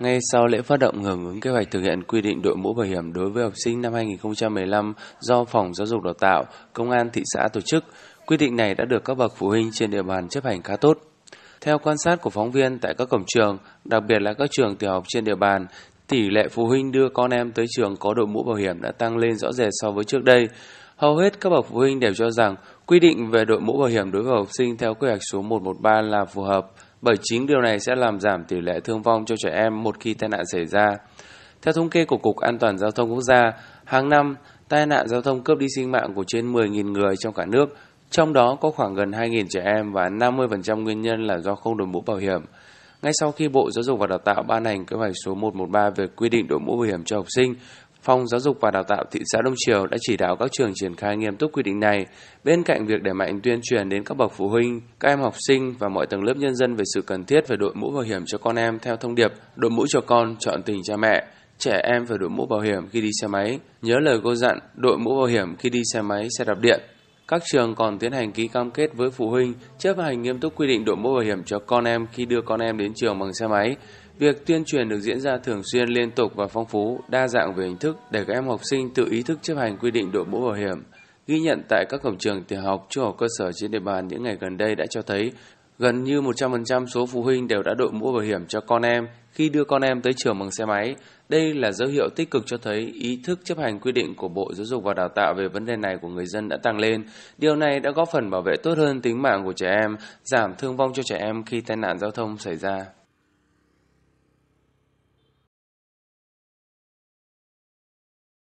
Ngay sau lễ phát động hưởng ứng kế hoạch thực hiện quy định đội mũ bảo hiểm đối với học sinh năm 2015 do Phòng Giáo dục Đào tạo, Công an thị xã tổ chức, quy định này đã được các bậc phụ huynh trên địa bàn chấp hành khá tốt. Theo quan sát của phóng viên tại các cổng trường, đặc biệt là các trường tiểu học trên địa bàn, tỷ lệ phụ huynh đưa con em tới trường có đội mũ bảo hiểm đã tăng lên rõ rệt so với trước đây. Hầu hết các bậc phụ huynh đều cho rằng quy định về đội mũ bảo hiểm đối với học sinh theo quy hoạch số 113 là phù hợp, bởi chính điều này sẽ làm giảm tỷ lệ thương vong cho trẻ em một khi tai nạn xảy ra. Theo thống kê của Cục An toàn Giao thông Quốc gia, hàng năm tai nạn giao thông cướp đi sinh mạng của trên 10.000 người trong cả nước, trong đó có khoảng gần 2.000 trẻ em và 50% nguyên nhân là do không đổi mũ bảo hiểm. Ngay sau khi Bộ Giáo dục và Đào tạo ban hành kế hoạch số 113 về quy định đội mũ bảo hiểm cho học sinh Phòng Giáo dục và Đào tạo thị xã Đông Triều đã chỉ đạo các trường triển khai nghiêm túc quy định này, bên cạnh việc đẩy mạnh tuyên truyền đến các bậc phụ huynh, các em học sinh và mọi tầng lớp nhân dân về sự cần thiết về đội mũ bảo hiểm cho con em theo thông điệp đội mũ cho con chọn tình cha mẹ, trẻ em phải đội mũ bảo hiểm khi đi xe máy, nhớ lời cô dặn đội mũ bảo hiểm khi đi xe máy, xe đạp điện. Các trường còn tiến hành ký cam kết với phụ huynh chấp hành nghiêm túc quy định đội mũ bảo hiểm cho con em khi đưa con em đến trường bằng xe máy, Việc tuyên truyền được diễn ra thường xuyên liên tục và phong phú, đa dạng về hình thức để các em học sinh tự ý thức chấp hành quy định đội mũ bảo hiểm. Ghi nhận tại các cổng trường tiểu học, trung học cơ sở trên địa bàn những ngày gần đây đã cho thấy gần như 100% số phụ huynh đều đã đội mũ bảo hiểm cho con em khi đưa con em tới trường bằng xe máy. Đây là dấu hiệu tích cực cho thấy ý thức chấp hành quy định của Bộ Giáo dục và Đào tạo về vấn đề này của người dân đã tăng lên. Điều này đã góp phần bảo vệ tốt hơn tính mạng của trẻ em, giảm thương vong cho trẻ em khi tai nạn giao thông xảy ra.